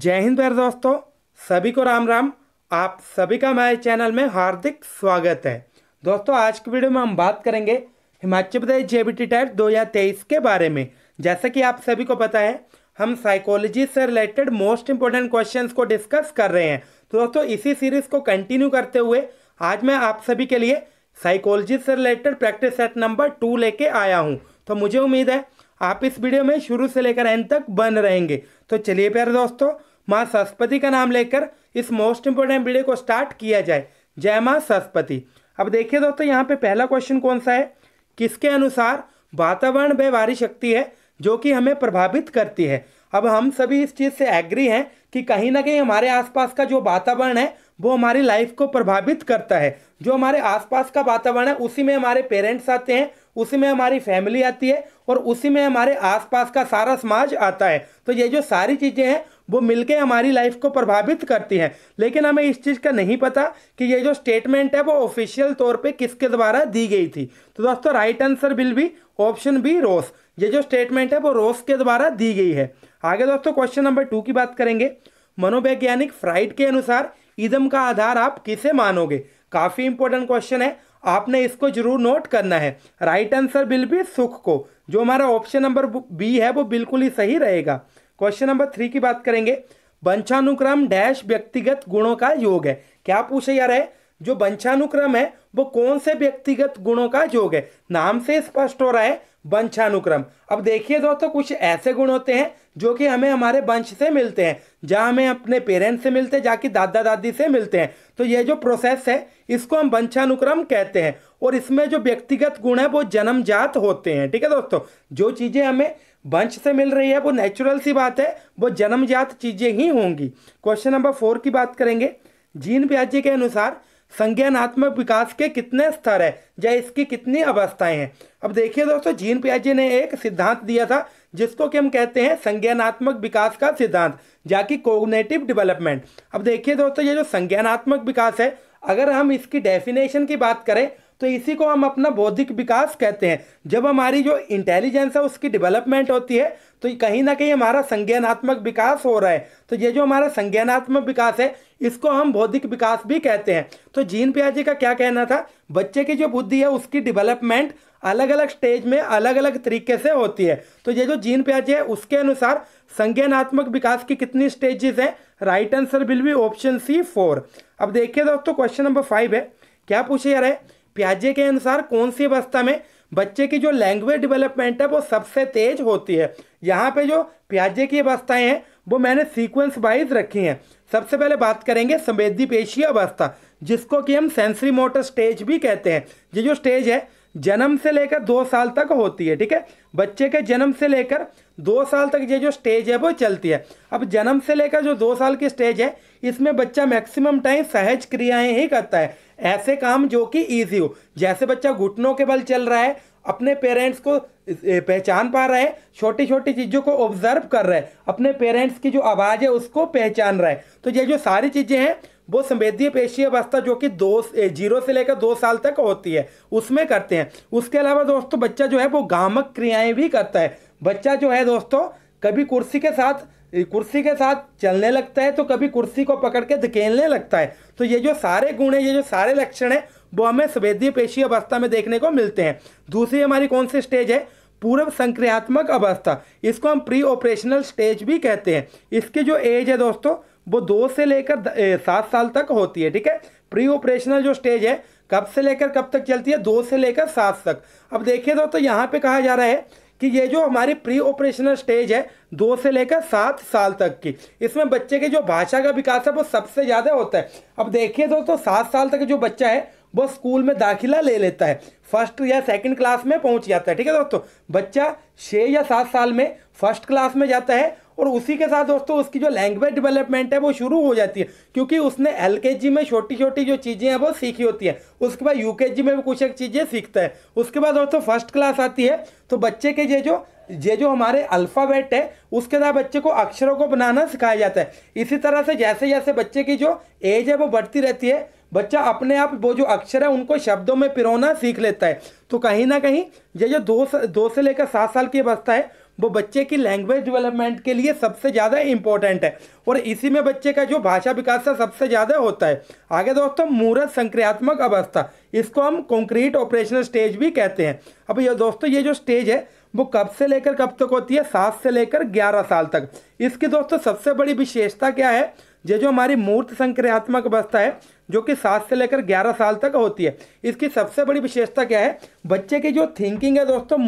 जय हिंद प्यारे दोस्तों सभी को राम राम आप सभी का हमारे चैनल में हार्दिक स्वागत है दोस्तों आज की वीडियो में हम बात करेंगे हिमाचल प्रदेश जेबीटी हजार तेईस के बारे में जैसा कि आप सभी को पता है हम साइकोलॉजी से रिलेटेड मोस्ट इंपॉर्टेंट क्वेश्चन को डिस्कस कर रहे हैं तो दोस्तों इसी सीरीज को कंटिन्यू करते हुए आज मैं आप सभी के लिए साइकोलॉजी से related practice set number two लेके आया हूँ तो मुझे उम्मीद है आप इस वीडियो में शुरू से लेकर एंड तक बन रहेंगे तो चलिए प्यारे दोस्तों माँ सरस्वती का नाम लेकर इस मोस्ट इंपोर्टेंट वीडियो को स्टार्ट किया जाए जय माँ सरस्वती अब देखिए दोस्तों यहाँ पे पहला क्वेश्चन कौन सा है किसके अनुसार वातावरण व्यवहारी शक्ति है जो कि हमें प्रभावित करती है अब हम सभी इस चीज़ से एग्री हैं कि कहीं ना कहीं हमारे आसपास का जो वातावरण है वो हमारी लाइफ को प्रभावित करता है जो हमारे आसपास का वातावरण है उसी में हमारे पेरेंट्स आते हैं उसी में हमारी फैमिली आती है और उसी में हमारे आसपास का सारा समाज आता है तो ये जो सारी चीज़ें हैं वो मिलके हमारी लाइफ को प्रभावित करती हैं लेकिन हमें इस चीज़ का नहीं पता कि ये जो स्टेटमेंट है वो ऑफिशियल तौर पे किसके द्वारा दी गई थी तो दोस्तों राइट आंसर बिल भी ऑप्शन बी रोस ये जो स्टेटमेंट है वो रोस के द्वारा दी गई है आगे दोस्तों क्वेश्चन नंबर टू की बात करेंगे मनोवैज्ञानिक फ्राइड के अनुसार इदम का आधार आप किसे मानोगे काफ़ी इंपॉर्टेंट क्वेश्चन है आपने इसको जरूर नोट करना है राइट आंसर विल बी सुख को जो हमारा ऑप्शन नंबर बी है वो बिल्कुल ही सही रहेगा क्वेश्चन नंबर थ्री की बात करेंगे वंशानुक्रम डैश व्यक्तिगत गुणों का योग है क्या पूछे यार है जो वंशानुक्रम है वो कौन से व्यक्तिगत गुणों का योग है नाम से स्पष्ट हो रहा है वंशानुक्रम अब देखिए दोस्तों कुछ ऐसे गुण होते हैं जो कि हमें हमारे वंश से मिलते हैं जहाँ हमें अपने पेरेंट्स से मिलते हैं जाके दादा दादी से मिलते हैं तो ये जो प्रोसेस है इसको हम वंशानुक्रम कहते हैं और इसमें जो व्यक्तिगत गुण है वो जन्मजात होते हैं ठीक है दोस्तों जो चीज़ें हमें वंश से मिल रही है वो नेचुरल सी बात है वो जन्मजात चीज़ें ही होंगी क्वेश्चन नंबर फोर की बात करेंगे जीन प्याजी के अनुसार संज्ञानात्मक विकास के कितने स्तर है या इसकी कितनी अवस्थाएं हैं अब देखिए दोस्तों जीन प्याजी ने एक सिद्धांत दिया था जिसको कि हम कहते हैं संज्ञानात्मक विकास का सिद्धांत जाकि कोग्नेटिव डेवलपमेंट अब देखिए दोस्तों ये जो संज्ञानात्मक विकास है अगर हम इसकी डेफिनेशन की बात करें तो इसी को हम अपना बौद्धिक विकास कहते हैं जब हमारी जो इंटेलिजेंस है उसकी डेवलपमेंट होती है तो कहीं ना कहीं हमारा संज्ञानात्मक विकास हो रहा है तो ये जो हमारा संज्ञानात्मक विकास है इसको हम बौद्धिक विकास भी कहते हैं तो जीन प्याजी का क्या कहना था बच्चे की जो बुद्धि है उसकी डेवलपमेंट अलग अलग स्टेज में अलग अलग तरीके से होती है तो ये जो जीन प्याज है उसके अनुसार संज्ञानात्मक विकास की कितनी स्टेजेस हैं right answer will be option C four अब देखिए दोस्तों क्वेश्चन नंबर फाइव है क्या पूछे जा रहा है प्याजे के अनुसार कौन सी अवस्था में बच्चे की जो लैंग्वेज डेवलपमेंट है वो सबसे तेज होती है यहाँ पे जो प्याजे की अवस्थाएं हैं वो मैंने सीक्वेंस वाइज रखी हैं सबसे पहले बात करेंगे संवेदी पेशी अवस्था जिसको कि हम सेंसरी मोटर स्टेज भी कहते हैं ये जो स्टेज है जन्म से लेकर दो साल तक होती है ठीक है बच्चे के जन्म से लेकर दो साल तक ये जो स्टेज है वो चलती है अब जन्म से लेकर जो दो साल की स्टेज है इसमें बच्चा मैक्सिमम टाइम सहज क्रियाएं ही करता है ऐसे काम जो कि ईजी हो जैसे बच्चा घुटनों के बल चल रहा है अपने पेरेंट्स को पहचान पा रहा है छोटी छोटी चीज़ों को ऑब्जर्व कर रहा है अपने पेरेंट्स की जो आवाज़ है उसको पहचान रहा है तो ये जो सारी चीज़ें हैं वो संवेदीय पेशी अवस्था जो कि दो जीरो से लेकर दो साल तक होती है उसमें करते हैं उसके अलावा दोस्तों बच्चा जो है वो गामक क्रियाएं भी करता है बच्चा जो है दोस्तों कभी कुर्सी के साथ कुर्सी के साथ चलने लगता है तो कभी कुर्सी को पकड़ के धकेलने लगता है तो ये जो सारे गुण है ये जो सारे लक्षण है वो हमें संवेदीय पेशी अवस्था में देखने को मिलते हैं दूसरी हमारी कौन सी स्टेज है पूर्व संक्रियात्मक अवस्था इसको हम प्री ऑपरेशनल स्टेज भी कहते हैं इसकी जो एज है दोस्तों वो दो से लेकर सात साल तक होती है ठीक है प्री ऑपरेशनल जो स्टेज है कब से लेकर कब तक चलती है दो से लेकर सात तक अब देखिए दोस्तों तो यहाँ पे कहा जा रहा है कि ये जो हमारी प्री ऑपरेशनल स्टेज है दो से लेकर सात साल तक की इसमें बच्चे के जो भाषा का विकास है वो सबसे ज़्यादा होता है अब देखिए दोस्तों तो सात साल तक जो बच्चा है वो स्कूल में दाखिला ले लेता है फर्स्ट या सेकंड क्लास में पहुंच जाता है ठीक है दोस्तों बच्चा छः या सात साल में फर्स्ट क्लास में जाता है और उसी के साथ दोस्तों उसकी जो लैंग्वेज डेवलपमेंट है वो शुरू हो जाती है क्योंकि उसने एल में छोटी छोटी जो चीज़ें हैं वो सीखी होती है उसके बाद यू में भी कुछ एक चीज़ें सीखता है उसके बाद दोस्तों फर्स्ट क्लास आती है तो बच्चे के ये जो ये जो हमारे अल्फ़ाबेट है उसके साथ बच्चे को अक्षरों को बनाना सिखाया जाता है इसी तरह से जैसे जैसे बच्चे की जो एज है वो बढ़ती रहती है बच्चा अपने आप वो जो अक्षर है उनको शब्दों में पिरोना सीख लेता है तो कहीं ना कहीं ये जो दो दो से लेकर सात साल की अवस्था है वो बच्चे की लैंग्वेज डेवलपमेंट के लिए सबसे ज़्यादा इम्पोर्टेंट है और इसी में बच्चे का जो भाषा विकास है सबसे ज़्यादा होता है आगे दोस्तों मूर्त संक्रियात्मक अवस्था इसको हम कंक्रीट ऑपरेशनल स्टेज भी कहते हैं अब ये दोस्तों ये जो स्टेज है वो कब से लेकर कब तक होती है सात से लेकर ग्यारह साल तक इसकी दोस्तों सबसे बड़ी विशेषता क्या है ये जो हमारी मूर्त संक्रियात्मक अवस्था है जो कि सात से लेकर ग्यारह साल तक होती है इसकी सबसे बड़ी विशेषता क्या है बच्चे की जो थिंकिंग है दोस्तों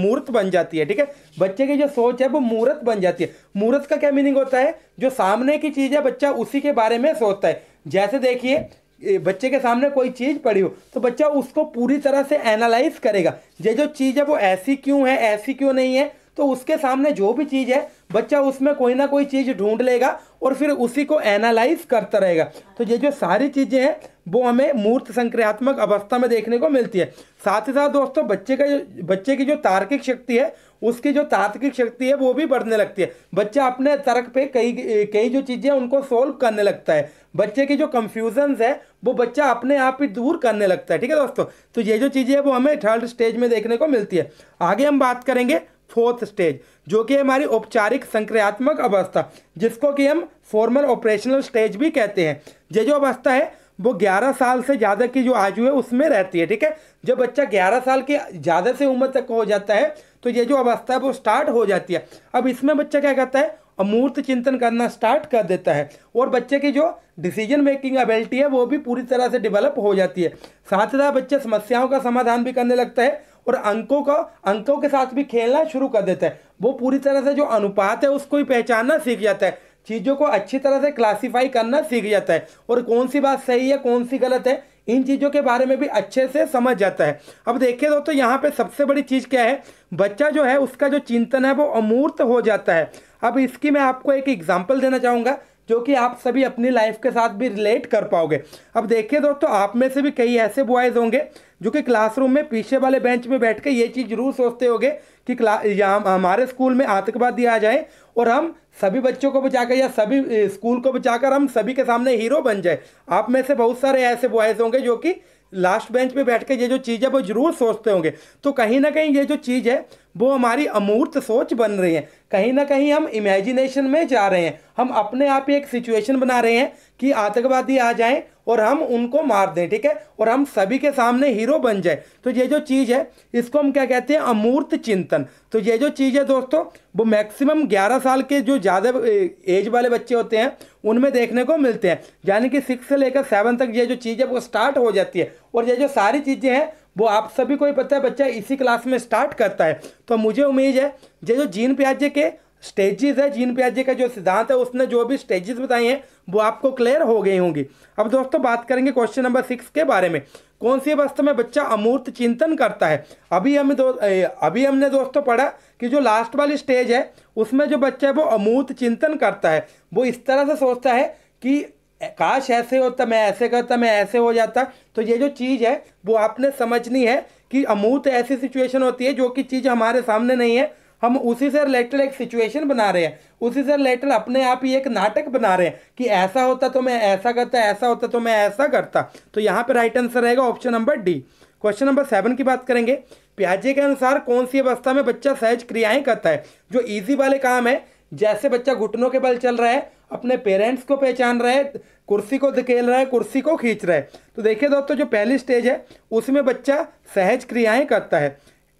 मूर्त बन जाती है ठीक है बच्चे की जो सोच है वो मूर्त बन जाती है मूर्त का क्या मीनिंग होता है जो सामने की चीज़ है बच्चा उसी के बारे में सोचता है जैसे देखिए बच्चे के सामने कोई चीज़ पड़ी हो तो बच्चा उसको पूरी तरह से एनालाइज करेगा ये जो चीज़ है वो ऐसी क्यों है ऐसी क्यों नहीं है तो उसके सामने जो भी चीज़ है बच्चा उसमें कोई ना कोई चीज़ ढूंढ लेगा और फिर उसी को एनालाइज करता रहेगा तो ये जो सारी चीज़ें हैं वो हमें मूर्त संक्रियात्मक अवस्था में देखने को मिलती है साथ ही साथ दोस्तों बच्चे का जो बच्चे की जो तार्किक शक्ति है उसकी जो तार्किक शक्ति है वो भी बढ़ने लगती है बच्चा अपने तर्क पे कई कई जो चीज़ें उनको सोल्व करने लगता है बच्चे की जो कंफ्यूजन्स है वो बच्चा अपने आप ही दूर करने लगता है ठीक है दोस्तों तो ये जो चीज़ें हैं वो हमें थर्ड स्टेज में देखने को मिलती है आगे हम बात करेंगे फोर्थ स्टेज जो कि हमारी औपचारिक संक्रियात्मक अवस्था जिसको कि हम फॉर्मल ऑपरेशनल स्टेज भी कहते हैं ये जो अवस्था है वो 11 साल से ज़्यादा की जो आयु है उसमें रहती है ठीक है जब बच्चा 11 साल की ज़्यादा से उम्र तक हो जाता है तो ये जो अवस्था है वो स्टार्ट हो जाती है अब इसमें बच्चा क्या करता है अमूर्त चिंतन करना स्टार्ट कर देता है और बच्चे की जो डिसीजन मेकिंग एबिलिटी है वो भी पूरी तरह से डेवलप हो जाती है साथ ही साथ बच्चे समस्याओं का समाधान भी करने लगता है और अंकों का अंकों के साथ भी खेलना शुरू कर देता है वो पूरी तरह से जो अनुपात है उसको ही पहचानना सीख जाता है चीज़ों को अच्छी तरह से क्लासीफाई करना सीख जाता है और कौन सी बात सही है कौन सी गलत है इन चीज़ों के बारे में भी अच्छे से समझ जाता है अब देखिए दोस्तों यहाँ पे सबसे बड़ी चीज़ क्या है बच्चा जो है उसका जो चिंतन है वो अमूर्त हो जाता है अब इसकी मैं आपको एक एग्जाम्पल देना चाहूँगा जो कि आप सभी अपनी लाइफ के साथ भी रिलेट कर पाओगे अब देखिए दोस्तों आप में से भी कई ऐसे बॉयज़ होंगे जो कि क्लासरूम में पीछे वाले बेंच में बैठ कर ये चीज़ जरूर सोचते होंगे कि क्ला हमारे स्कूल में आतंकवाद दिया जाए और हम सभी बच्चों को बचाकर या सभी स्कूल को बचाकर हम सभी के सामने हीरो बन जाए आप में से बहुत सारे ऐसे बॉयज़ होंगे जो कि लास्ट बेंच पे बैठ के ये जो चीज़ है वो जरूर सोचते होंगे तो कहीं ना कहीं ये जो चीज़ है वो हमारी अमूर्त सोच बन रही है कहीं ना कहीं हम इमेजिनेशन में जा रहे हैं हम अपने आप ही एक सिचुएशन बना रहे हैं कि आतंकवादी आ जाएं और हम उनको मार दें ठीक है और हम सभी के सामने हीरो बन जाए तो ये जो चीज़ है इसको हम क्या कहते हैं अमूर्त चिंतन तो ये जो चीज़ है दोस्तों वो मैक्सिमम 11 साल के जो ज़्यादा एज वाले बच्चे होते हैं उनमें देखने को मिलते हैं यानी कि सिक्स से लेकर सेवन तक ये जो चीज़ है वो स्टार्ट हो जाती है और ये जो सारी चीज़ें हैं वो आप सभी को ही पता है बच्चा इसी क्लास में स्टार्ट करता है तो मुझे उम्मीद है ये जो जीन प्याजे के स्टेजेस है जीन प्याजे का जो सिद्धांत है उसने जो भी स्टेजेस बताए हैं वो आपको क्लियर हो गई होंगी अब दोस्तों बात करेंगे क्वेश्चन नंबर सिक्स के बारे में कौन सी अवस्था में बच्चा अमूर्त चिंतन करता है अभी हम दो अभी हमने दोस्तों पढ़ा कि जो लास्ट वाली स्टेज है उसमें जो बच्चा है वो अमूर्त चिंतन करता है वो इस तरह से सोचता है कि काश ऐसे होता मैं ऐसे करता मैं ऐसे हो जाता तो ये जो चीज़ है वो आपने समझनी है कि अमूर्त ऐसी सिचुएशन होती है जो कि चीज़ हमारे सामने नहीं है हम उसी से रिलेटेड एक सिचुएशन बना रहे हैं उसी से रिलेटेड अपने आप ही एक नाटक बना रहे हैं कि ऐसा होता तो मैं ऐसा करता ऐसा होता तो मैं ऐसा करता तो यहाँ पर राइट आंसर रहेगा option number D question number seven की बात करेंगे प्याजे के अनुसार कौन सी अवस्था में बच्चा सहज क्रियाएं करता है जो इजी वाले काम है जैसे बच्चा घुटनों के बल चल रहा है अपने पेरेंट्स को पहचान रहा है कुर्सी को धकेल रहा है कुर्सी को खींच रहा है तो देखिए दोस्तों जो पहली स्टेज है उसमें बच्चा सहज क्रियाएं करता है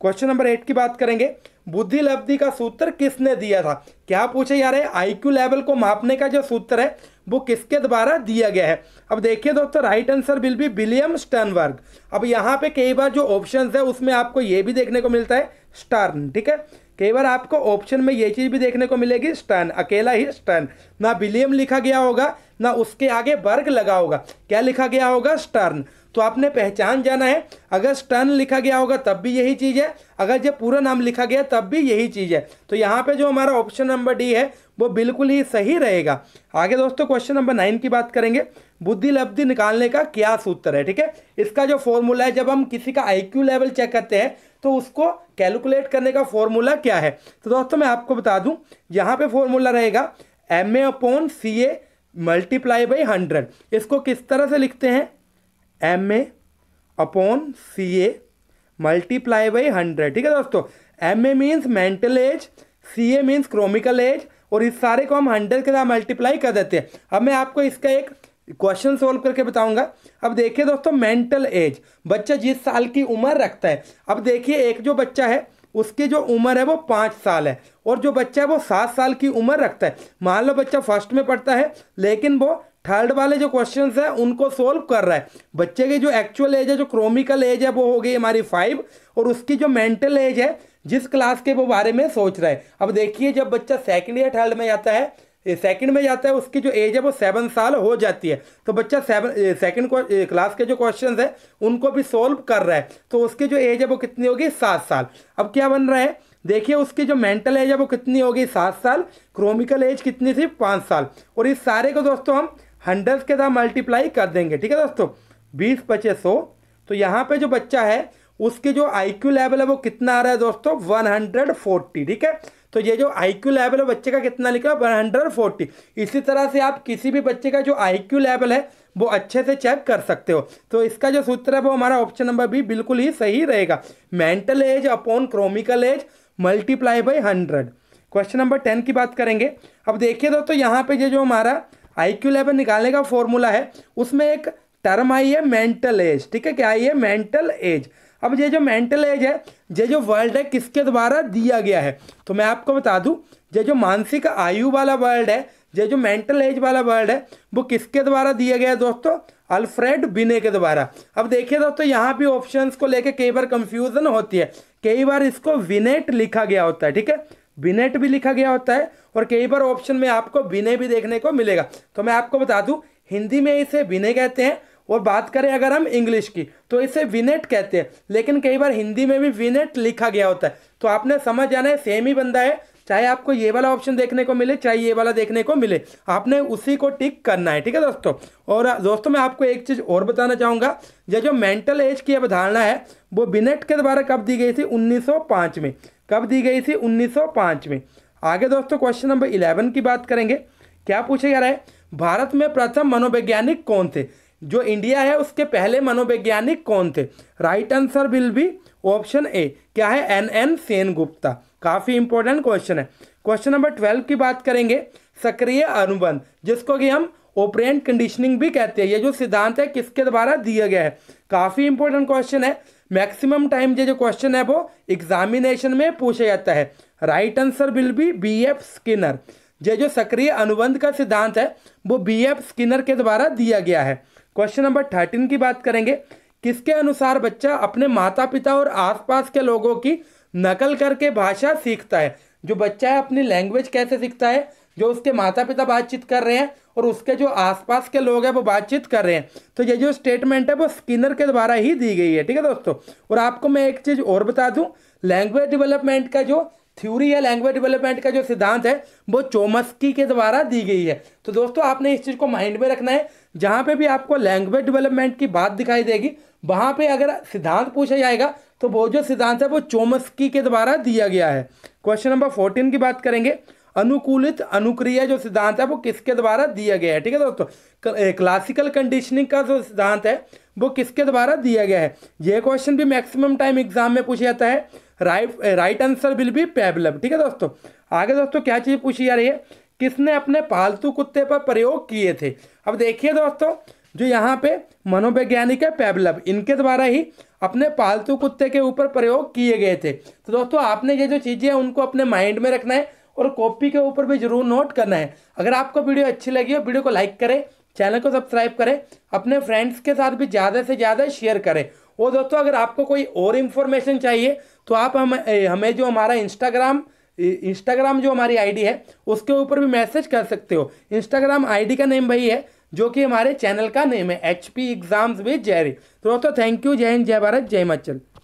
क्वेश्चन नंबर एट की बात करेंगे बुद्धि लब्धि का सूत्र किसने दिया था क्या पूछे यार आईक्यू लेवल को मापने का जो सूत्र है वो किसके द्वारा दिया गया है अब देखिए दोस्तों right answer will be William Sternberg अब यहाँ पे कई बार जो ऑप्शन है उसमें आपको ये भी देखने को मिलता है स्टर्न ठीक है कई बार आपको ऑप्शन में ये चीज़ भी देखने को मिलेगी स्टर्न अकेला ही स्टर्न ना विलियम लिखा गया होगा ना उसके आगे वर्ग लगा होगा क्या लिखा गया होगा स्टर्न तो आपने पहचान जाना है अगर स्टर्न लिखा गया होगा तब भी यही चीज़ है अगर जब पूरा नाम लिखा गया तब भी यही चीज़ है तो यहाँ पे जो हमारा ऑप्शन नंबर डी है वो बिल्कुल ही सही रहेगा आगे दोस्तों क्वेश्चन नंबर नाइन की बात करेंगे बुद्धि लब्धि निकालने का क्या सूत्र है ठीक है इसका जो फॉर्मूला है जब हम किसी का आई लेवल चेक करते हैं तो उसको कैलकुलेट करने का फॉर्मूला क्या है तो दोस्तों मैं आपको बता दूं यहाँ पर फॉर्मूला रहेगा M A upon C A multiply by hundred इसको किस तरह से लिखते हैं M A upon C A multiply by hundred ठीक है दोस्तों M A means mental age C A means chronological age और इस सारे को हम हंड्रेड के साथ मल्टीप्लाई कर देते हैं अब मैं आपको इसका एक क्वेश्चन सोल्व करके बताऊंगा अब देखिए दोस्तों मेंटल एज बच्चा जिस साल की उम्र रखता है अब देखिए एक जो बच्चा है उसकी जो उम्र है वो पाँच साल है और जो बच्चा है वो सात साल की उम्र रखता है मान लो बच्चा फर्स्ट में पढ़ता है लेकिन वो थर्ड वाले जो क्वेश्चन है उनको सोल्व कर रहा है बच्चे की जो एक्चुअल एज है जो क्रोमिकल एज है वो हो गई हमारी फाइव और उसकी जो मेंटल एज है जिस क्लास के वो बारे में सोच रहा है अब देखिए जब बच्चा सेकेंड या थर्ड में जाता है सेकंड में जाता है उसकी जो एज है वो सेवन साल हो जाती है तो बच्चा सेवन सेकंड क्लास के जो क्वेश्चन है उनको भी सोल्व कर रहा है तो उसकी जो एज है वो कितनी होगी सात साल अब क्या बन रहा है देखिए उसकी जो मेंटल एज है वो कितनी होगी सात साल क्रोमिकल एज कितनी थी पाँच साल और इस सारे को दोस्तों हम हंड्रेड के साथ मल्टीप्लाई कर देंगे ठीक है दोस्तों बीस पच्चीस सौ तो यहाँ पे जो बच्चा है उसके जो आईक्यू लेवल है वो कितना आ रहा है दोस्तों वन हंड्रेड फोर्टी ठीक है तो ये जो आईक्यू लेवल है बच्चे का कितना लिखा है फोर्टी इसी तरह से आप किसी भी बच्चे का जो आईक्यू लेवल है वो अच्छे से चेक कर सकते हो तो इसका जो सूत्र है वो हमारा ऑप्शन नंबर बी बिल्कुल ही सही रहेगा mental age upon chronological age multiply by hundred question number ten की बात करेंगे अब देखिए दोस्तों यहाँ पे जो हमारा आई क्यू लेवल निकालने का फॉर्मूला है उसमें एक टर्म आई है मेंटल एज ठीक है क्या आई है मेंटल एज अब ये जो मेंटल एज है ये जो वर्ल्ड है किसके द्वारा दिया गया है तो मैं आपको बता दूं ये जो मानसिक आयु वाला वर्ल्ड है ये जो मेंटल एज वाला वर्ल्ड है वो किसके द्वारा दिया गया है दोस्तों अल्फ्रेड बिने के द्वारा अब देखिए दोस्तों यहाँ भी ऑप्शंस को लेके कई बार कंफ्यूजन होती है कई बार इसको विनेट लिखा गया होता है ठीक है बिनेट भी लिखा गया होता है और कई बार ऑप्शन में आपको बिने भी देखने को मिलेगा तो मैं आपको बता दूं हिंदी में इसे बिने कहते हैं और बात करें अगर हम इंग्लिश की तो इसे विनेट कहते हैं लेकिन कई बार हिंदी में भी विनेट लिखा गया होता है तो आपने समझ जाना है सेम ही बंदा है चाहे आपको ये वाला ऑप्शन देखने को मिले चाहे ये वाला देखने को मिले आपने उसी को टिक करना है ठीक है दोस्तों और दोस्तों मैं आपको एक चीज़ और बताना चाहूँगा यह जो मेंटल एज की अवधारणा है वो बिनेट के द्वारा कब दी गई थी उन्नीस में कब दी गई थी 1905 में आगे दोस्तों क्वेश्चन नंबर इलेवन की बात करेंगे क्या पूछा जा रहा है भारत में प्रथम मनोवैज्ञानिक कौन थे जो इंडिया है उसके पहले मनोवैज्ञानिक कौन थे right answer will be option A क्या है एन एन सेन गुप्ता काफ़ी इंपॉर्टेंट क्वेश्चन है क्वेश्चन नंबर ट्वेल्व की बात करेंगे सक्रिय अनुबंध जिसको कि हम ओपरेंट कंडीशनिंग भी कहते हैं ये जो सिद्धांत है किसके द्वारा दिया गया है काफ़ी इंपॉर्टेंट क्वेश्चन है मैक्सिमम टाइम जो क्वेश्चन है वो एग्जामिनेशन में पूछा जाता है right answer will be B F Skinner ये जो सक्रिय अनुबंध का सिद्धांत है वो बी एफ स्किनर के द्वारा दिया गया है क्वेश्चन नंबर थर्टीन की बात करेंगे किसके अनुसार बच्चा अपने माता पिता और आसपास के लोगों की नकल करके भाषा सीखता है जो बच्चा है अपनी लैंग्वेज कैसे सीखता है जो उसके माता पिता बातचीत कर रहे हैं और उसके जो आसपास के लोग हैं वो बातचीत कर रहे हैं तो ये जो स्टेटमेंट है वो स्किनर के द्वारा ही दी गई है ठीक है दोस्तों और आपको मैं एक चीज़ और बता दूँ लैंग्वेज डेवलपमेंट का जो थ्योरी है लैंग्वेज डेवलपमेंट का जो सिद्धांत है वो चोमस्की के द्वारा दी गई है तो दोस्तों आपने इस चीज़ को माइंड में रखना है जहाँ पे भी आपको लैंग्वेज डेवलपमेंट की बात दिखाई देगी वहाँ पे अगर सिद्धांत पूछा जाएगा तो वो जो सिद्धांत है वो चोमस्की के द्वारा दिया गया है क्वेश्चन नंबर फोर्टीन की बात करेंगे अनुकूलित अनुक्रिया जो सिद्धांत है वो किसके द्वारा दिया गया है ठीक है दोस्तों क्लासिकल कंडीशनिंग का जो सिद्धांत है वो किसके द्वारा दिया गया है ये क्वेश्चन भी मैक्सिमम टाइम एग्जाम में पूछा जाता है right right answer will be Pavlov ठीक है दोस्तों आगे दोस्तों क्या चीज़ पूछी जा रही है किसने अपने पालतू कुत्ते पर प्रयोग किए थे अब देखिए दोस्तों जो यहाँ पे मनोवैज्ञानिक है पैबलब इनके द्वारा ही अपने पालतू कुत्ते के ऊपर प्रयोग किए गए थे तो दोस्तों आपने ये जो चीज़ें हैं उनको अपने माइंड में रखना है और कॉपी के ऊपर भी जरूर नोट करना है अगर आपको वीडियो अच्छी लगी हो वीडियो को लाइक करें चैनल को सब्सक्राइब करें अपने फ्रेंड्स के साथ भी ज़्यादा से ज़्यादा शेयर करें और दोस्तों अगर आपको कोई और इन्फॉर्मेशन चाहिए तो आप हम हमें जो हमारा इंस्टाग्राम इंस्टाग्राम जो हमारी आईडी है उसके ऊपर भी मैसेज कर सकते हो इंस्टाग्राम आईडी का नेम वही है जो कि हमारे चैनल का नेम है H P exams with Jairi तो दोस्तों थैंक यू जय हिंद जय भारत जय हिमाचल